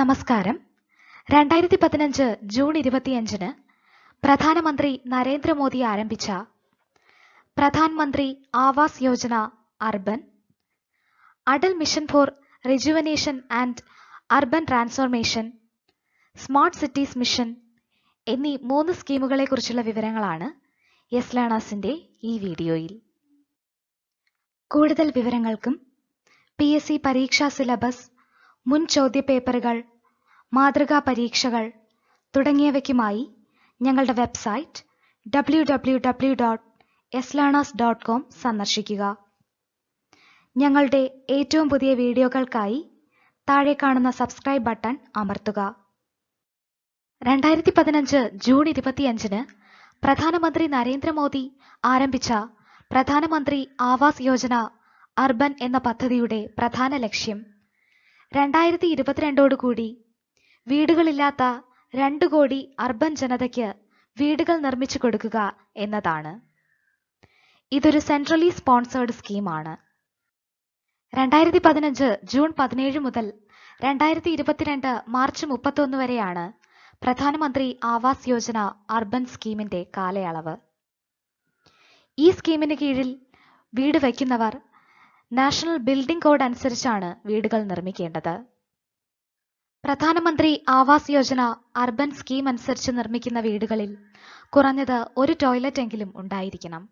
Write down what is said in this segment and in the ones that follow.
നമസ്കാരം രണ്ടായിരത്തി പതിനഞ്ച് ജൂൺ ഇരുപത്തിയഞ്ചിന് പ്രധാനമന്ത്രി നരേന്ദ്രമോദി ആരംഭിച്ച പ്രധാനമന്ത്രി Awas Yojana urban Atal mission for rejuvenation and urban transformation smart cities mission എന്നീ മൂന്ന് സ്കീമുകളെക്കുറിച്ചുള്ള വിവരങ്ങളാണ് യെസ് ലേണേഴ്സിന്റെ ഈ വീഡിയോയിൽ കൂടുതൽ വിവരങ്ങൾക്കും പി എസ് സി പരീക്ഷാ സിലബസ് മുൻ ചോദ്യപേപ്പറുകൾ മാതൃകാ പരീക്ഷകൾ തുടങ്ങിയവയ്ക്കുമായി ഞങ്ങളുടെ website W W W dot S learners dot com സന്ദർശിക്കുക ഞങ്ങളുടെ ഏറ്റവും പുതിയ വീഡിയോകൾക്കായി താഴെ കാണുന്ന സബ്സ്ക്രൈബ് ബട്ടൺ അമർത്തുക രണ്ടായിരത്തി പതിനഞ്ച് ജൂൺ ഇരുപത്തിയഞ്ചിന് പ്രധാനമന്ത്രി നരേന്ദ്രമോദി ആരംഭിച്ച പ്രധാനമന്ത്രി ആവാസ് യോജന അർബൻ എന്ന പദ്ധതിയുടെ പ്രധാന ലക്ഷ്യം രണ്ടായിരത്തി ഇരുപത്തിരണ്ടോടുകൂടി വീടുകളില്ലാത്ത രണ്ടു കോടി അർബൻ ജനതയ്ക്ക് വീടുകൾ നിർമ്മിച്ചു കൊടുക്കുക എന്നതാണ് ഇതൊരു സെൻട്രലി സ്പോൺസേർഡ് സ്കീമാണ് രണ്ടായിരത്തി പതിനഞ്ച് ജൂൺ പതിനേഴ് മുതൽ രണ്ടായിരത്തി ഇരുപത്തിരണ്ട് മാർച്ച് മുപ്പത്തൊന്ന് വരെയാണ് പ്രധാനമന്ത്രി ആവാസ് യോജന അർബൻ സ്കീമിന്റെ കാലയളവ് ഈ സ്കീമിന് കീഴിൽ വീട് വയ്ക്കുന്നവർ നാഷണൽ ബിൽഡിംഗ് കോഡ് അനുസരിച്ചാണ് വീടുകൾ നിർമ്മിക്കേണ്ടത് പ്രധാനമന്ത്രി ആവാസ് യോജന അർബൻ സ്കീം അനുസരിച്ച് നിർമ്മിക്കുന്ന വീടുകളിൽ കുറഞ്ഞത് ഒരു ടോയ്ലറ്റ് എങ്കിലും ഉണ്ടായിരിക്കണം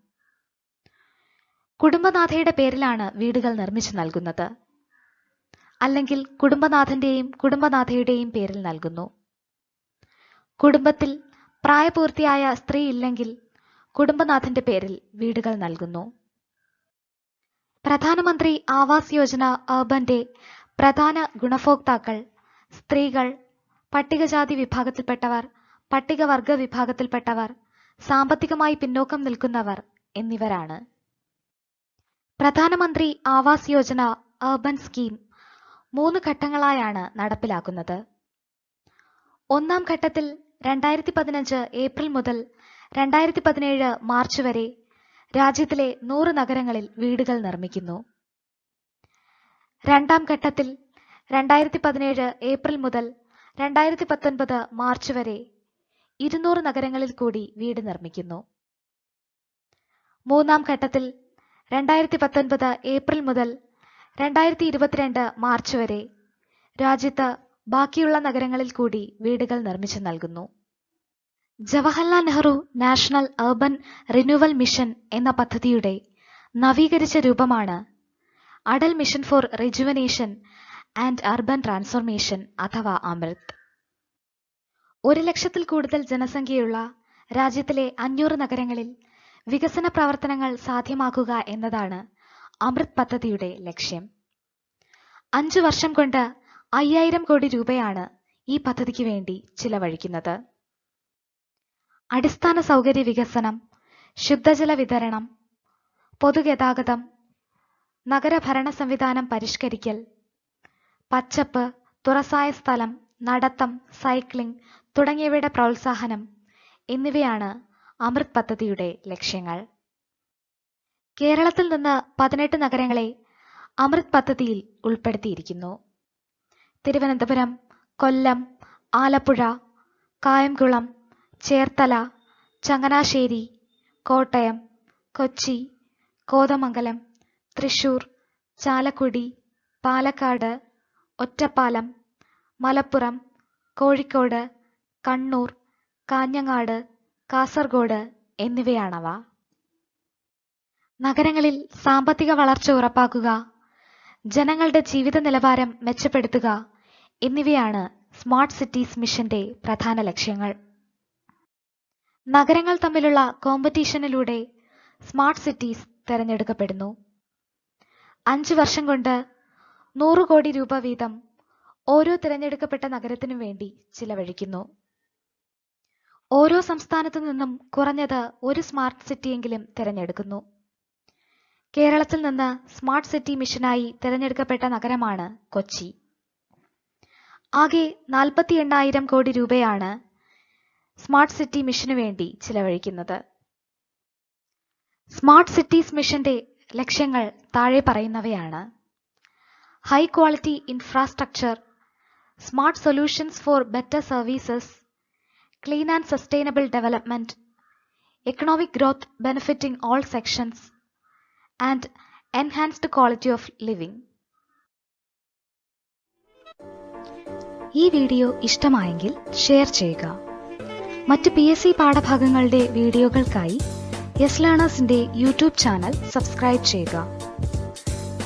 കുടുംബനാഥയുടെ പേരിലാണ് വീടുകൾ നിർമ്മിച്ചു നൽകുന്നത് അല്ലെങ്കിൽ കുടുംബനാഥന്റെയും കുടുംബനാഥയുടെയും പേരിൽ നൽകുന്നു കുടുംബത്തിൽ പ്രായപൂർത്തിയായ സ്ത്രീ ഇല്ലെങ്കിൽ കുടുംബനാഥന്റെ പേരിൽ വീടുകൾ നൽകുന്നു പ്രധാനമന്ത്രി ആവാസ് യോജന അർബന്റെ പ്രധാന ഗുണഭോക്താക്കൾ സ്ത്രീകൾ പട്ടികജാതി വിഭാഗത്തിൽപ്പെട്ടവർ പട്ടികവർഗ വിഭാഗത്തിൽപ്പെട്ടവർ സാമ്പത്തികമായി പിന്നോക്കം നിൽക്കുന്നവർ എന്നിവരാണ് പ്രധാനമന്ത്രി ആവാസ് യോജന അർബൻ സ്കീം മൂന്ന് ഘട്ടങ്ങളായാണ് നടപ്പിലാക്കുന്നത് ഒന്നാം ഘട്ടത്തിൽ രണ്ടായിരത്തി പതിനഞ്ച് ഏപ്രിൽ മുതൽ രണ്ടായിരത്തി പതിനേഴ് മാർച്ച് വരെ രാജ്യത്തിലെ നൂറ് നഗരങ്ങളിൽ വീടുകൾ നിർമ്മിക്കുന്നു രണ്ടാം ഘട്ടത്തിൽ രണ്ടായിരത്തി പതിനേഴ് ഏപ്രിൽ മുതൽ രണ്ടായിരത്തി പത്തൊൻപത് മാർച്ച് വരെ ഇരുന്നൂറ് നഗരങ്ങളിൽ കൂടി വീട് നിർമ്മിക്കുന്നു മൂന്നാം ഘട്ടത്തിൽ രണ്ടായിരത്തി പത്തൊൻപത് ഏപ്രിൽ മുതൽ രണ്ടായിരത്തി ഇരുപത്തിരണ്ട് മാർച്ച് വരെ രാജ്യത്ത് ബാക്കിയുള്ള നഗരങ്ങളിൽ കൂടി വീടുകൾ നിർമ്മിച്ചു നൽകുന്നു Jawaharlal Nehru national urban renewal mission എന്ന പദ്ധതിയുടെ നവീകരിച്ച രൂപമാണ് Atal mission for rejuvenation and urban transformation അഥവാ അമൃത് ഒരു ലക്ഷത്തിൽ കൂടുതൽ ജനസംഖ്യയുള്ള രാജ്യത്തിലെ അഞ്ഞൂറ് നഗരങ്ങളിൽ വികസന പ്രവർത്തനങ്ങൾ സാധ്യമാക്കുക എന്നതാണ് അമൃത് പദ്ധതിയുടെ ലക്ഷ്യം അഞ്ചു വർഷം കൊണ്ട് അയ്യായിരം കോടി രൂപയാണ് ഈ പദ്ധതിക്ക് വേണ്ടി ചിലവഴിക്കുന്നത് അടിസ്ഥാന സൗകര്യ വികസനം ശുദ്ധജല വിതരണം പൊതുഗതാഗതം നഗരഭരണ സംവിധാനം പരിഷ്കരിക്കൽ പച്ചപ്പ് തുറസായ സ്ഥലം നടത്തം സൈക്ലിംഗ് തുടങ്ങിയവയുടെ പ്രോത്സാഹനം എന്നിവയാണ് അമൃത് പദ്ധതിയുടെ ലക്ഷ്യങ്ങൾ കേരളത്തിൽ നിന്ന് പതിനെട്ട് നഗരങ്ങളെ അമൃത് പദ്ധതിയിൽ ഉൾപ്പെടുത്തിയിരിക്കുന്നു തിരുവനന്തപുരം കൊല്ലം ആലപ്പുഴ കായംകുളം ചേർത്തല ചങ്ങനാശ്ശേരി കോട്ടയം കൊച്ചി കോതമംഗലം തൃശൂർ ചാലക്കുടി പാലക്കാട് ഒറ്റപ്പാലം, മലപ്പുറം, കോഴിക്കോട്, കണ്ണൂർ, കാഞ്ഞങ്ങാട്, കാസർഗോഡ് എന്നിവയാണവ. നഗരങ്ങളിൽ സാമ്പത്തിക വളർച്ച ഉറപ്പാക്കുക, ജനങ്ങളുടെ ജീവിത നിലവാരം മെച്ചപ്പെടുത്തുക എന്നിവയാണ് സ്മാർട്ട് സിറ്റീസ് മിഷന്റെ പ്രധാന ലക്ഷ്യങ്ങൾ. നഗരങ്ങൾ തമ്മിലുള്ള കോമ്പറ്റീഷനിലൂടെ സ്മാർട്ട് സിറ്റീസ് തെരഞ്ഞെടുക്കപ്പെടുന്നു. അഞ്ച് വർഷം കൊണ്ട് കോടി രൂപ വീതം ഓരോ തിരഞ്ഞെടുക്കപ്പെട്ട നഗരത്തിനും വേണ്ടി ചിലവഴിക്കുന്നു ഓരോ സംസ്ഥാനത്തു നിന്നും കുറഞ്ഞത് ഒരു സ്മാർട്ട് സിറ്റിയെങ്കിലും തിരഞ്ഞെടുക്കുന്നു കേരളത്തിൽ നിന്ന് സ്മാർട്ട് സിറ്റി മിഷനായി തിരഞ്ഞെടുക്കപ്പെട്ട നഗരമാണ് കൊച്ചി ആകെ നാൽപ്പത്തി എണ്ണായിരം കോടി രൂപയാണ് സ്മാർട്ട് സിറ്റി മിഷനു വേണ്ടി ചിലവഴിക്കുന്നത് സ്മാർട്ട് സിറ്റീസ് മിഷന്റെ ലക്ഷ്യങ്ങൾ താഴെ പറയുന്നവയാണ് high quality infrastructure, smart solutions for better services, clean and sustainable development, economic growth benefiting all sections, and enhanced quality of living. ഈ വീഡിയോ ഇഷ്ടമായെങ്കിൽ ഷെയർ ചെയ്യുക മറ്റ് പി എസ് സി പാഠഭാഗങ്ങളുടെ വീഡിയോകൾക്കായി യെസ് ലേണേഴ്സിന്റെ യൂട്യൂബ് ചാനൽ സബ്സ്ക്രൈബ് ചെയ്യുക